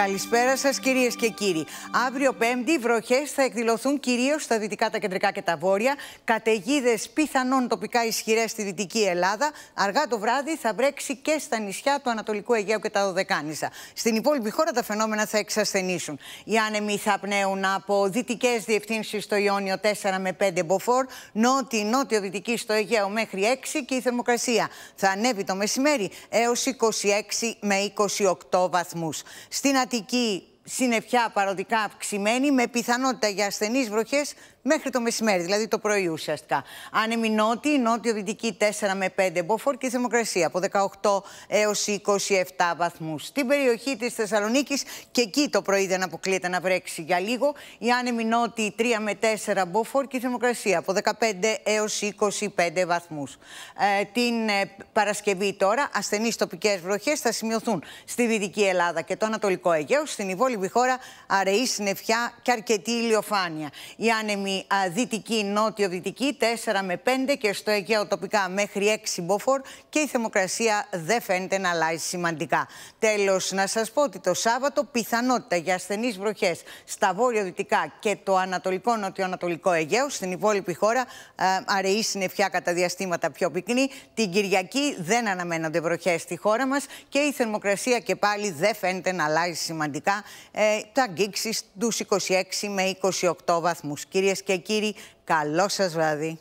Καλησπέρα σας, κυρίες και κύριοι. Αύριο Πέμπτη, βροχές θα εκδηλωθούν κυρίως στα δυτικά, τα κεντρικά και τα βόρεια. Καταιγίδες πιθανόν τοπικά ισχυρές στη δυτική Ελλάδα. Αργά το βράδυ θα βρέξει και στα νησιά του Ανατολικού Αιγαίου και τα Δωδεκάνησα. Στην υπόλοιπη χώρα τα φαινόμενα θα εξασθενήσουν. Οι άνεμοι θα πνέουν από δυτικές διευθύνσεις στο Ιόνιο 4 με 5 μποφόρ, νότι, νότιο-δυτική στο Αιγαίο μέχρι 6 και η θερμοκρασία θα ανέβει το μεσημέρι έως 26 με 28 βαθμούς. Στην Αττική Συνεφιά παροδικά αυξημένη με πιθανότητα για ασθενείς βροχές μέχρι το μεσημέρι, δηλαδή το πρωί ουσιαστικά. Άνεμη νότιοι, νότιο-δυτική 4 με 5 μποφόρ και θερμοκρασία από 18 έω 27 βαθμούς. Στην περιοχή της Θεσσαλονίκης και εκεί το πρωί δεν αποκλείεται να βρέξει για λίγο. Η άνεμη νότιοι 3 με 4 μποφόρ και θερμοκρασία από 15 έω 25 βαθμού. την ε, Παρασκευή τώρα, ασθενείς τοπικές βροχές θα σημειωθούν στη Δυτική Ελλάδα και το Ανατολικό Αιγαίο, στην Ιβόλη υπόλοιπη χώρα αραιή συννεφιά και αρκετή ηλιοφάνεια. Η άνεμη δυτική, νότιο-δυτική 4 με 5 και στο Αιγαίο τοπικά μέχρι 6 μποφόρ και η θερμοκρασία δεν φαίνεται να αλλάζει σημαντικά. Τέλος, να σας πω ότι το Σάββατο πιθανότητα για ασθενείς βροχές στα βόρειο-δυτικά και το ανατολικό νότιο-ανατολικό Αιγαίο, στην υπόλοιπη χώρα αραιή συννεφιά κατά διαστήματα πιο πυκνή. Την Κυριακή δεν αναμένονται βροχές στη χώρα μας και η θερμοκρασία και πάλι δεν φαίνεται να αλλάζει σημαντικά ε, θα αγγίξει τους 26 με 28 βαθμούς. Κυρίες και κύριοι, καλό σας βράδυ.